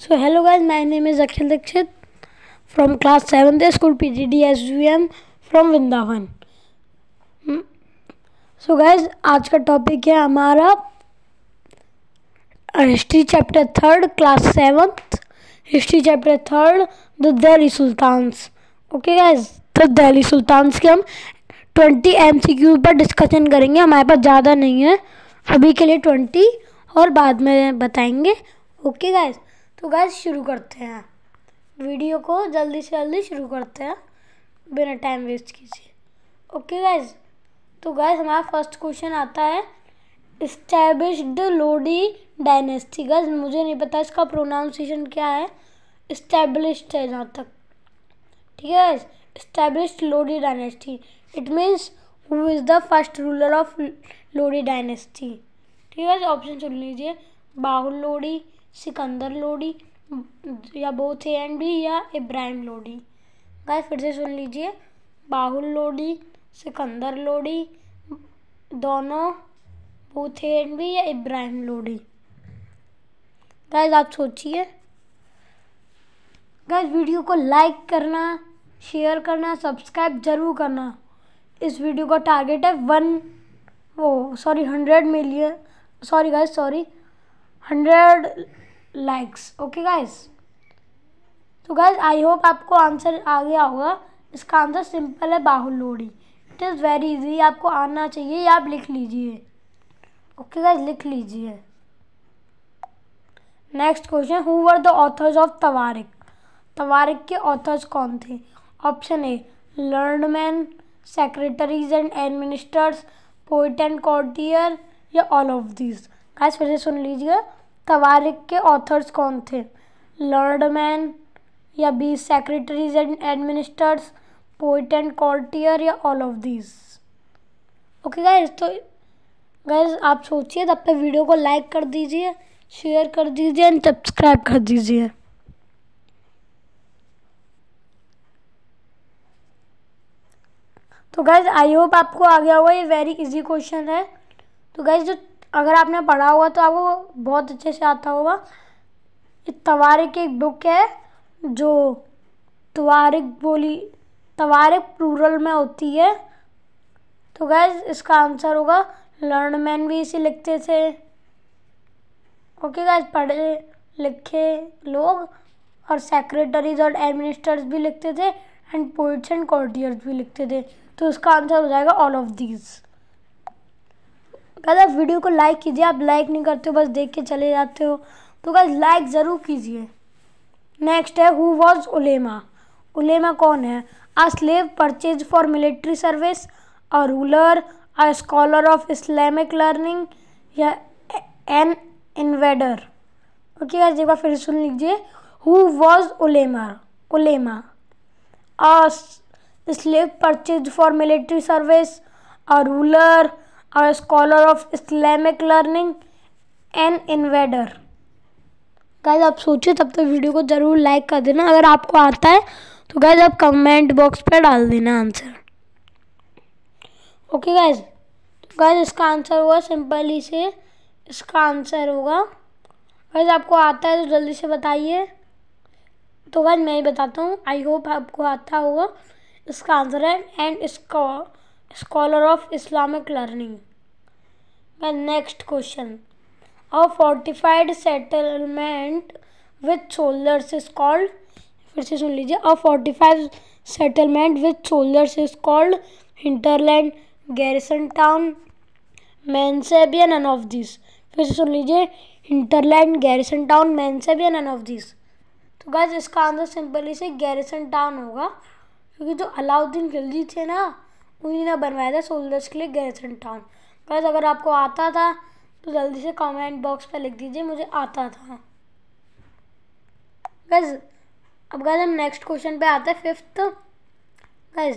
so hello is Akhil Dikshit from class seven school P G D S V M from Vrindavan so guys आज का topic है हमारा history chapter third class seventh history chapter third the Delhi sultans okay guys the Delhi sultans के हम twenty M C Q पर discussion करेंगे हमारे पास ज़्यादा नहीं है अभी के लिए ट्वेंटी और बाद में बताएंगे ओके गाइज तो गैस शुरू करते हैं वीडियो को जल्दी से जल्दी शुरू करते हैं बिना टाइम वेस्ट कीजिए ओके गैस तो गैस हमारा फर्स्ट क्वेश्चन आता है इस्टेब्लिश्ड लोडी डायनेस्टी गैस मुझे नहीं पता इसका प्रोनाउंसिएशन क्या है इस्टेब्लिश्ड है जहाँ तक ठीक है guys established Lodi dynasty it means who is the first ruler of Lodi dynasty ठीक है ऑप्शन सुन लीजिए बाहुल लोडी सिकंदर लोडी या बोथ एंड भी या इब्राहिम लोडी गाय फिर से सुन लीजिए बाहुल लोडी सिकंदर लोडी दोनों बोथ एंड बी या इब्राहिम लोडी गाय आप सोचिए गाय वीडियो को लाइक करना शेयर करना सब्सक्राइब जरूर करना इस वीडियो का टारगेट है वन वो sorry hundred million sorry guys sorry hundred likes okay guys तो गाइस आई होप आपको आंसर आ गया होगा इसका आंसर सिंपल है बाहुल लोड़ी इट इज़ वेरी इजी आपको आना चाहिए या आप लिख लीजिए ओके गाइस लिख लीजिए next question who were the authors of Tawarikh Tawarikh के ऑथर्स कौन थे option A learned men secretaries and administrators poet and courtier या ऑल ऑफ दिस गाइस फिर से सुन लीजिएगा तवारिक के ऑथर्स कौन थे मैन या B secretaries and administrators poet and courtier या all of these okay guys तो गाइज आप सोचिए तब पे वीडियो को लाइक कर दीजिए शेयर कर दीजिए एंड सब्सक्राइब कर दीजिए तो गैज़ आई होप आपको आ गया होगा ये वेरी इजी क्वेश्चन है तो गाइज़ जो अगर आपने पढ़ा होगा तो आपको बहुत अच्छे से आता होगा तवारिक एक बुक है जो तवारिक बोली तवारिक प्लूरल में होती है तो गैज इसका आंसर होगा लर्न मैन भी इसे लिखते थे ओके गैज पढ़े लिखे लोग और सेक्रेटरीज और एडमिनिस्ट्रेटर्स भी लिखते थे एंड पोइट्स एंड कॉर्टियर्स भी लिखते थे तो इसका आंसर हो जाएगा ऑल ऑफ दीज पहले वीडियो को लाइक कीजिए आप लाइक नहीं करते हो बस देख के चले जाते हो तो गैस लाइक ज़रूर कीजिए नेक्स्ट है हु वॉज उलेमा उलेमा कौन है a slave purchase for military service a ruler a scholar of Islamic learning या एन इन्वेडर ओके गाइस एक बार फिर सुन लीजिए हु वॉज उलेमा उलेमा a slave purchase for military service a ruler और scholar of Islamic learning an invader guys आप सोचिए तब तक तो वीडियो को ज़रूर लाइक कर देना अगर आपको आता है तो गाइज आप कमेंट बॉक्स पर डाल देना आंसर ओके गाइज तो गाइज इसका आंसर होगा सिंपली से इसका आंसर होगा गाइज आपको आता है तो जल्दी से बताइए तो गाइज मैं ही बताता हूँ आई होप आपको आता होगा इसका आंसर है एंड इसका scholar of Islamic learning next question a fortified settlement with shoulders is called फिर से सुन लीजिए a fortified settlement with shoulders is called hinterland garrison town मैनसेबियन एन ऑफ दिस फिर से सुन लीजिए हिंटरलैंड गैरिसन टाउन मैनसेबियन एन ऑफ दिस तो गज इसका आंसर सिंपली से गैरिसन टाउन होगा क्योंकि जो अलाउद्दीन खिलजी थे ना उन्हीं ने बनवाया था सोल्जर्स के लिए गैसन टाउन बस अगर आपको आता था तो जल्दी से कमेंट बॉक्स पर लिख दीजिए मुझे आता था गज अब गज हम नेक्स्ट क्वेश्चन पे आते हैं fifth guys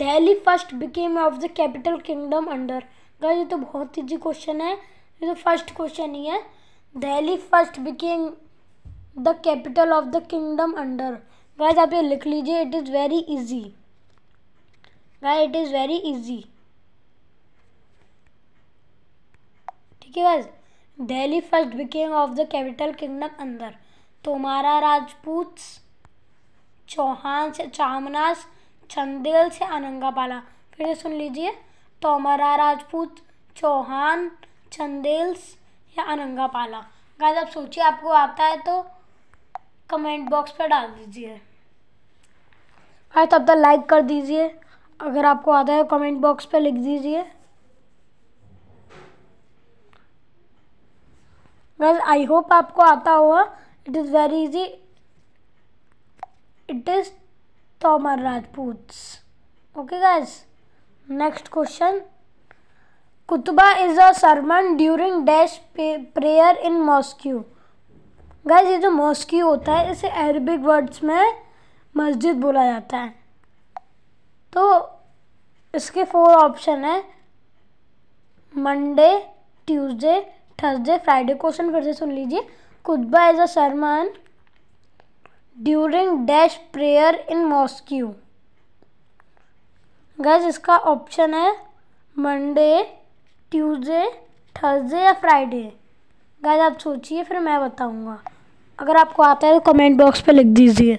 Delhi first became of the capital kingdom under guys ये तो बहुत ईजी क्वेश्चन है ये तो फर्स्ट क्वेश्चन ही है Delhi first became the capital of the kingdom under guys आप ये लिख लीजिए it is very easy guy it is very easy ठीक है guys Delhi first became of the capital kingdom अंदर तोमारा राजपूत चौहान से चामनास चंदेल से अनंगापाला फिर से सुन लीजिए तोमरा राजपूत चौहान चंदेल्स या अनंगापाला गाइस आप सोचिए आपको आता है तो कमेंट बॉक्स पर डाल दीजिए गाइज तब तक लाइक कर दीजिए अगर आपको आता है कमेंट बॉक्स पे लिख दीजिए बस आई होप आपको आता होगा it is very easy it is Tomar Rajput okay guys next question कुतुबा is a sermon during dash prayer in mosque guys ये जो मॉस्क्यू होता है इसे अरबिक वर्ड्स में मस्जिद बोला जाता है तो इसके फोर ऑप्शन है Monday Tuesday Thursday Friday question फिर से सुन लीजिए कुतबा is a sermon during dash prayer in mosque guys इसका ऑप्शन है मंडे ट्यूसडे थर्सडे या फ्राइडे गैज आप सोचिए फिर मैं बताऊंगा अगर आपको आता है तो कमेंट बॉक्स पे लिख दीजिए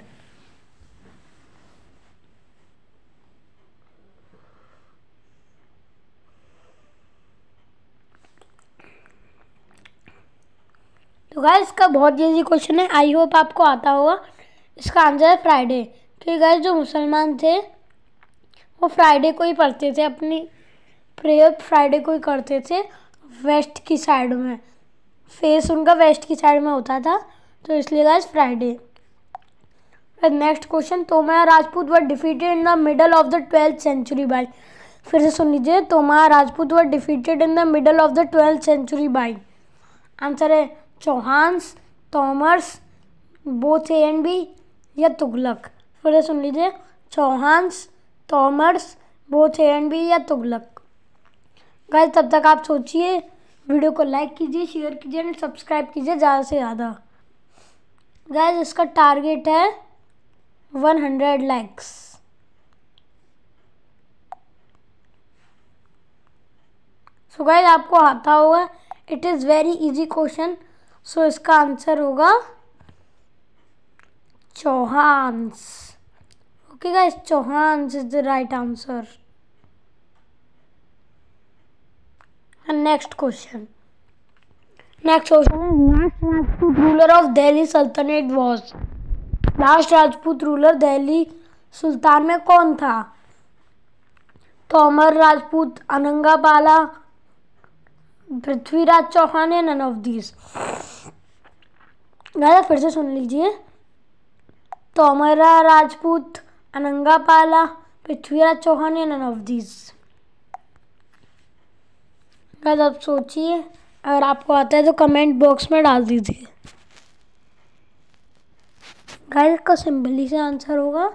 गाइस इसका बहुत ईजी क्वेश्चन है आई होप आपको आता होगा इसका आंसर है फ्राइडे कि गाइस जो मुसलमान थे वो फ्राइडे को ही पढ़ते थे अपनी प्रेयर फ्राइडे को ही करते थे वेस्ट की साइड में फेस उनका वेस्ट की साइड में होता था तो इसलिए guys Friday next question Tomara Rajput were defeated in the middle of the twelfth century by फिर से सुन लीजिए Tomara Rajput were defeated in the middle of the twelfth century by answer है Chauhans Tomars both A and B या तुगलक फिर सुन लीजिए Chauhans Tomars both A and B या तुगलक गाइस तब तक आप सोचिए वीडियो को लाइक कीजिए शेयर कीजिए एंड सब्सक्राइब कीजिए ज़्यादा से ज़्यादा गाइस इसका टारगेट है one hundred likes so guys आपको आता होगा it is very easy question so इसका आंसर होगा Chauhans okay guys Chauhans is the right answer next question next question last Rajput ruler of Delhi Sultanate was last Rajput ruler Delhi सुल्तान में कौन था तोमर राजपूत अनंगाबाला पृथ्वीराज चौहान है नन ऑफ दीज गाया फिर से सुन लीजिए तोमरा राजपूत अनंगा पाला पृथ्वीराज चौहान या नन ऑफ दीज आप सोचिए अगर आपको आता है तो कमेंट बॉक्स में डाल दीजिए गाइस का सिंपली से आंसर होगा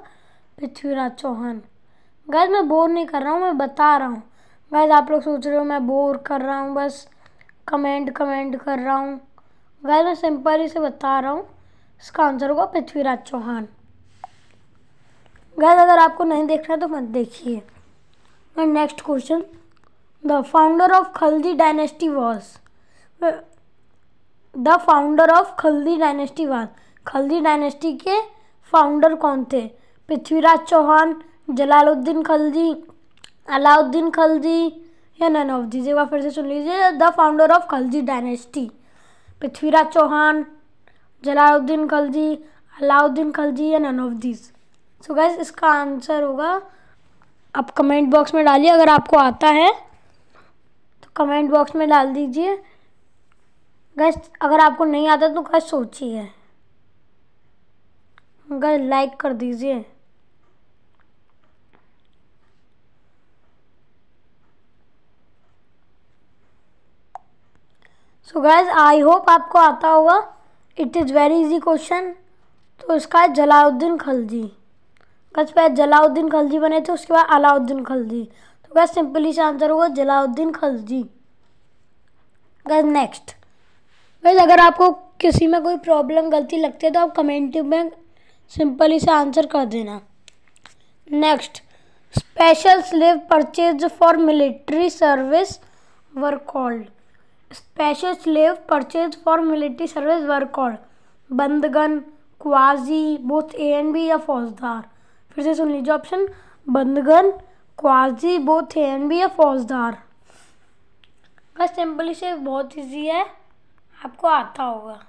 पृथ्वीराज चौहान गाइस मैं बोर नहीं कर रहा हूँ मैं बता रहा हूँ गाइस आप लोग सोच रहे हो मैं बोर कर रहा हूँ बस कमेंट कमेंट कर रहा हूँ गाय मैं सिंपल से बता रहा हूँ इसका आंसर होगा पृथ्वीराज चौहान गैस अगर आपको नहीं देखना तो मत देखिए next question the founder of Khalji dynasty was the founder of Khalji dynasty was Khalji dynasty के फाउंडर कौन थे पृथ्वीराज चौहान जलालुद्दीन खलजी अलाउद्दीन खलजी या नन ऑफ दीजिएगा फिर से सुन लीजिए the founder of Khalji dynasty Prithviraj Chauhan Jalaluddin Khalji Alauddin Khalji या none of these so guys इसका आंसर होगा आप कमेंट बॉक्स में डालिए अगर आपको आता है तो कमेंट बॉक्स में डाल दीजिए गैस अगर आपको नहीं आता तो गैस सोचिए गैस लाइक कर दीजिए सो गैज आई होप आपको आता होगा it is very easy question तो इसका है जलाउद्दीन खलजी गैस पहले जलाउद्दीन खलजी बने थे उसके बाद अलाउद्दीन खलजी तो गैस सिंपली से आंसर होगा Jalaluddin Khalji guys next guys अगर आपको किसी में कोई प्रॉब्लम गलती लगती है तो आप कमेंट में सिंपली से आंसर कर देना next special slave purchase for military service were called special slave purchase for military service were Bandagan Qazi both A and B या फौजदार फिर से सुन लीजिए option Bandagan Qazi both A and B या फौजदार बस सिंपल से बहुत इजी है आपको आता होगा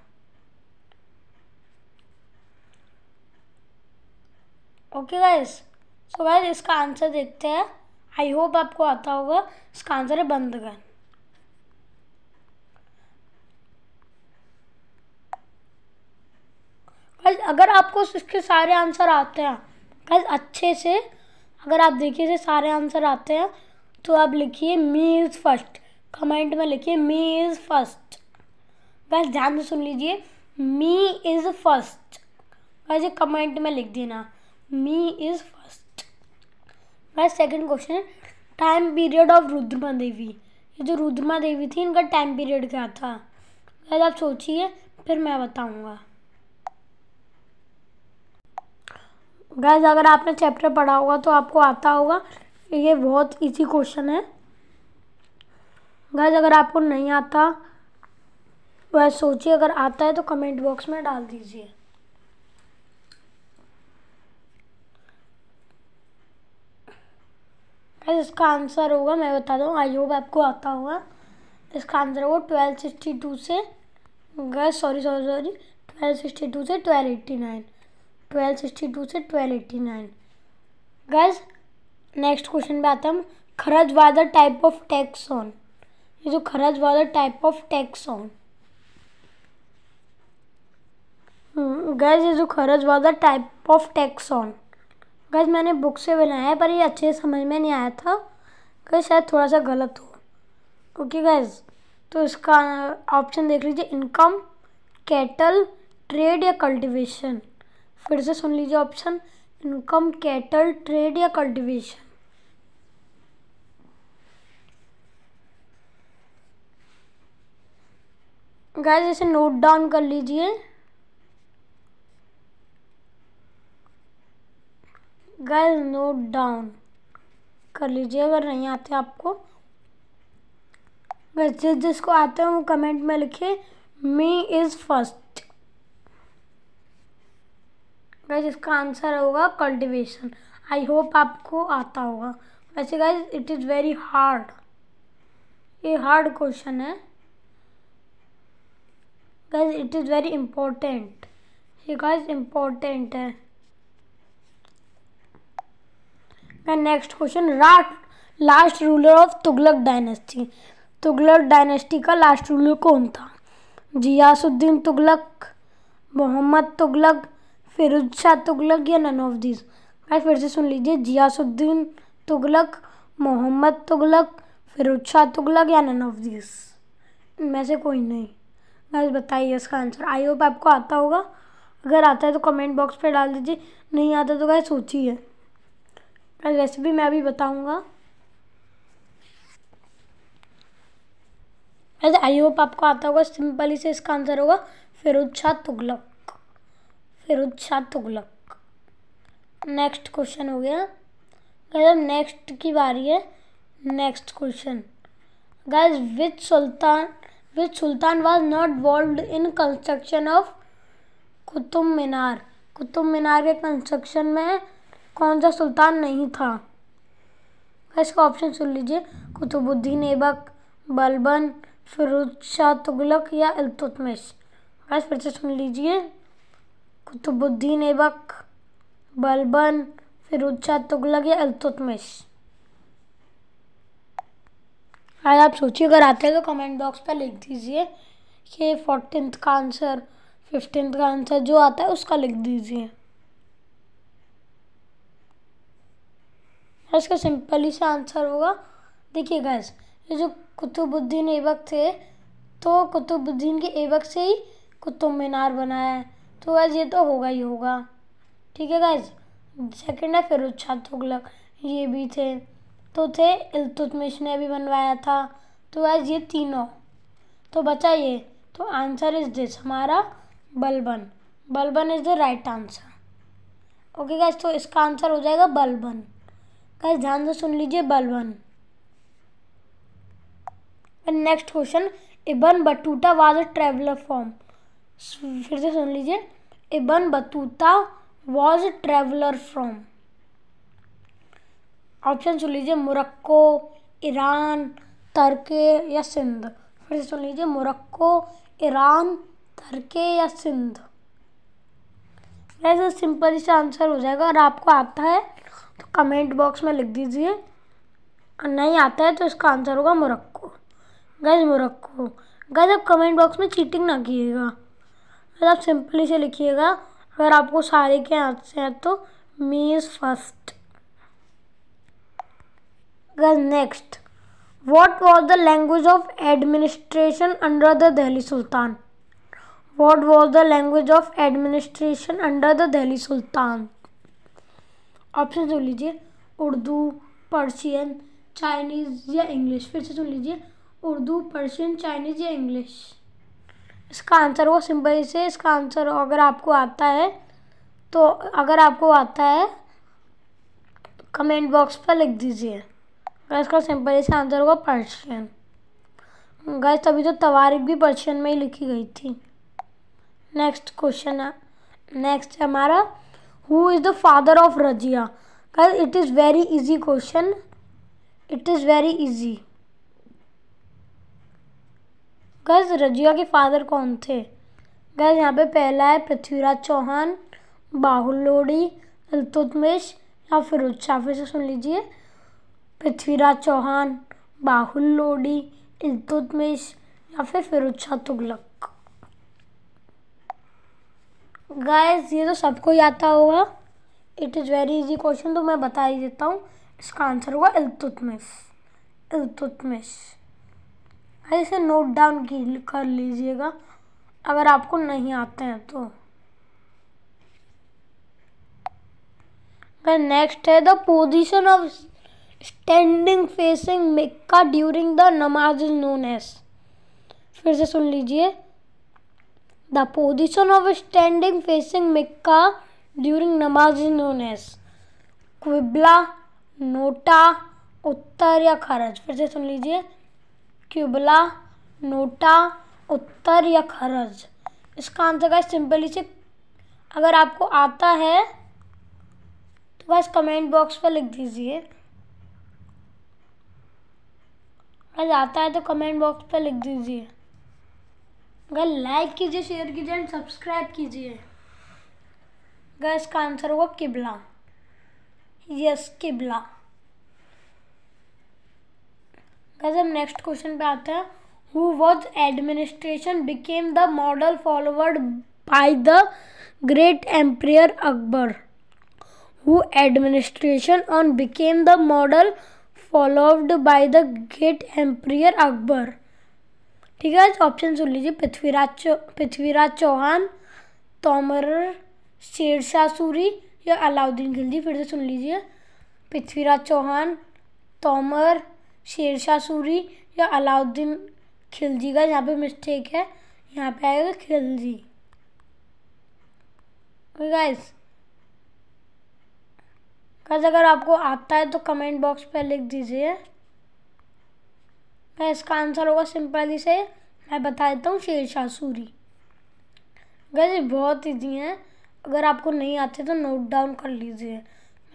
ओके गाइस सो गाइस इसका आंसर देखते हैं आई होप आपको आता होगा इसका आंसर है बंदगन गाइज अगर आपको इसके सारे आंसर आते हैं गाइज अच्छे से अगर आप देखिए से सारे आंसर आते हैं तो आप लिखिए मी इज़ फर्स्ट कमेंट में लिखिए मी इज़ फर्स्ट गाइज ध्यान से सुन लीजिए me is first guys comment में लिख देना me is first guys second question time period of Rudrama Devi ये जो रुद्रमा देवी थी इनका टाइम पीरियड क्या था गाइज आप सोचिए फिर मैं बताऊँगा गैज़ अगर आपने चैप्टर पढ़ा होगा तो आपको आता होगा ये बहुत इजी क्वेश्चन है गैज़ अगर आपको नहीं आता वह सोचिए अगर आता है तो कमेंट बॉक्स में डाल दीजिए इसका आंसर होगा मैं बता दूँ आई होप आपको आता होगा इसका आंसर होगा ट्वेल्व सिक्सटी टू से guys sorry sorry sorry twelve sixty two से twelve eighty nine twelve sixty two से twelve eighty nine guys next question पे आते हम खरज वादर टाइप ऑफ टैक्स ऑन ये जो खरज वादर type of tax on guys ये जो खरज वादर type of tax on guys मैंने बुक से बनाया है पर ये अच्छे से समझ में नहीं आया था गैस शायद थोड़ा सा गलत हो ओके गैस तो इसका ऑप्शन देख लीजिए इनकम कैटल ट्रेड या कल्टिवेशन फिर से सुन लीजिए ऑप्शन इनकम कैटल ट्रेड या कल्टीवेशन गैस इसे नोट डाउन कर लीजिए गैस नोट डाउन कर लीजिए अगर नहीं आते आपको गैस जिस जिसको आते हैं वो कमेंट में लिखे मी इज़ फर्स्ट गाइज इसका आंसर होगा कल्टिवेशन आई होप आपको आता होगा वैसे guys it is very hard ये हार्ड क्वेश्चन है guys it is very important ये गाइज इम्पोर्टेंट है नेक्स्ट क्वेश्चन राट last ruler of Tughlaq dynasty Tughlaq dynasty का लास्ट रूलर कौन था जियासुद्दीन तुगलक मोहम्मद तुगलक फिरोज शाह तुगलक या नन ऑफ दीज भाई फिर से सुन लीजिए जियासुद्दीन तुगलक मोहम्मद तुगलक फिरोज शाह तुगलक या नन ऑफ दीज इनमें से कोई नहीं बस बताइए इसका आंसर आई होप आपको आता होगा अगर आता है तो कमेंट बॉक्स पे डाल दीजिए नहीं आता तो क्या सोचिए रेसिपी मैं अभी बताऊंगा वैसे आई होप आपको आता होगा सिंपल ही से इसका आंसर होगा फिरोज शाह तुगलक फिरोज शाह तुगलक नेक्स्ट क्वेश्चन हो गया गैस नेक्स्ट की बारी है next question guys which sultan which sultan was not वॉल्व in construction of Qutub Minar Qutub Minar के कंस्ट्रक्शन में कौन सा सुल्तान नहीं था इसका ऑप्शन सुन लीजिए कुतुबुद्दीन ऐबक बलबन फिरोज शाह तुगलक तो या इल्तुतमिश बस फिर से सुन लीजिए कुतुबुद्दीन तो ऐबक बलबन फिर उच्चा तुगलक या अलतुतमिश आज आप सोचिए अगर आते हैं तो कमेंट बॉक्स पर लिख दीजिए कि फोर्टीन का आंसर फिफ्टीन का आंसर जो आता है उसका लिख दीजिए इसका सिंपल ही सा आंसर होगा देखिए गैस ये जो कुतुबुद्दीन ऐबक थे तो कुतुबुद्दीन के ऐबक से ही कुतुब मीनार बनाया है तो गैज़ ये तो होगा ही होगा ठीक है गाइज सेकेंड है फिरोज शाह तुगलक ये भी थे तो थे इलतुतमिश ने भी बनवाया था तो गैज़ ये तीनों तो बचा ये तो आंसर इज़ दिस हमारा Balban Balban is the right answer okay guys तो इसका आंसर हो जाएगा बलबन गैस ध्यान से सुन लीजिए Balban next question Ibn Battuta was a traveller from फिर से सुन लीजिए Ibn Battuta was traveller from option सुन लीजिए मोरक्को ईरान तर्के या सिंध फिर से सुन लीजिए मोरक्को ईरान तर्के या सिंध वैसे सिंपल से आंसर हो जाएगा अगर आपको आता है तो कमेंट बॉक्स में लिख दीजिए और नहीं आता है तो इसका आंसर होगा मोरक्को गज मोरक्को गज आप कमेंट बॉक्स में चीटिंग ना कीजिएगा और आप सिंपली से लिखिएगा अगर आपको सारे के आंसर हैं तो मी इज फर्स्ट अगर next what was the language of administration under the Delhi sultan what was the language of administration under the Delhi sultan option सुन लीजिए उर्दू पर्शियन चाइनीज़ या इंग्लिश फिर से सुन लीजिए उर्दू पर्शियन चाइनीज़ या इंग्लिश इसका आंसर वो सिंपल से इसका आंसर अगर आपको आता है तो अगर आपको आता है कमेंट बॉक्स पर लिख दीजिए इसका सिंपल से आंसर होगा पर्शियन गैस तभी तो तवारीख भी पर्शियन में ही लिखी गई थी नेक्स्ट क्वेश्चन है नेक्स्ट है हमारा who is the father of Razia guys it is very easy question it is very easy guys Razia के फादर कौन थे गैस यहाँ पे पहला है पृथ्वीराज चौहान बाहुल लोडी अल्तुतमिश या फिरोज शाह फिर से सुन लीजिए पृथ्वीराज चौहान बाहुल लोडी इल्तुतमिश या फिर फिरोज शाह तुगलक गाइस ये तो सबको आता होगा it is very easy question तो मैं बता ही देता हूँ इसका आंसर होगा इल्तुतमिश अल्तुतमिश ऐसे नोट डाउन कर लीजिएगा अगर आपको नहीं आते हैं तो नेक्स्ट है the position of standing facing Mecca during the namaz is known as फिर से सुन लीजिए the position of standing facing Mecca during namaz is known as qibla नोटा उत्तर या खरज फिर से सुन लीजिए क्यूबला नोटा उत्तर या खरज इसका आंसर का सिंपली से अगर आपको आता है तो बस कमेंट बॉक्स पर लिख दीजिए अगर आता है तो कमेंट बॉक्स पर लिख दीजिए अगर लाइक कीजिए शेयर कीजिए एंड सब्सक्राइब कीजिए गैस का आंसर होगा किबला यस किबला कैसे हम नेक्स्ट क्वेश्चन पे आते हैं who was administration became the model followed by the great emperor Akbar who administration on became the model followed by the great emperor Akbar ठीक है ऑप्शन सुन लीजिए पृथ्वीराज पृथ्वीराज चौहान तोमर शेरशाह सूरी या अलाउद्दीन खिलजी फिर से सुन लीजिए पृथ्वीराज चौहान तोमर शेरशाह सूरी या अलाउद्दीन खिलजी का यहाँ पे मिस्टेक है यहाँ पे आएगा खिलजी गाइस गाइस अगर आपको आता है तो कमेंट बॉक्स पर लिख दीजिए मैं इसका आंसर होगा सिंपली से मैं बता देता हूँ शेरशाह सूरी गाइस बहुत ईजी हैं अगर आपको नहीं आते तो नोट डाउन कर लीजिए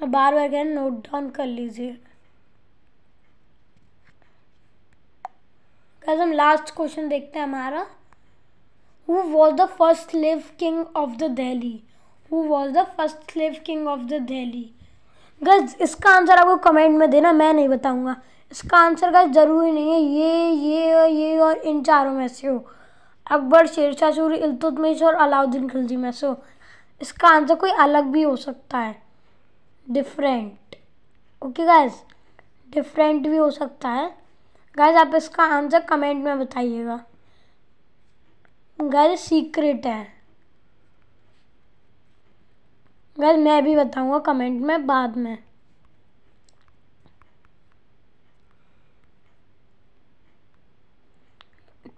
मैं बार बार कह नोट डाउन कर लीजिए गैस हम लास्ट क्वेश्चन देखते हैं हमारा who was the first live king of the Delhi who was the first live king of the Delhi guys इसका आंसर आपको कमेंट में देना मैं नहीं बताऊंगा इसका आंसर का ज़रूरी नहीं है ये ये और ये और इन चारों में से हो अकबर शेरशाह सूरी इल्तुतमिश और अलाउद्दीन खिलजी में से हो इसका आंसर कोई अलग भी हो सकता है डिफरेंट ओके गर्ल्स डिफरेंट भी हो सकता है गैस आप इसका आंसर कमेंट में बताइएगा गैस सीक्रेट है गैस मैं भी बताऊंगा कमेंट में बाद में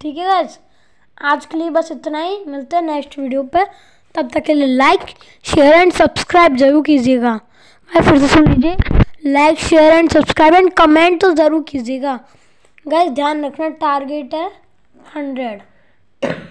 ठीक है गैस आज के लिए बस इतना ही मिलते हैं नेक्स्ट वीडियो पर तब तक के लिए लाइक शेयर एंड सब्सक्राइब जरूर कीजिएगा फिर से सुन लीजिए like share and subscribe and comment तो ज़रूर कीजिएगा गैस ध्यान रखना टारगेट है हंड्रेड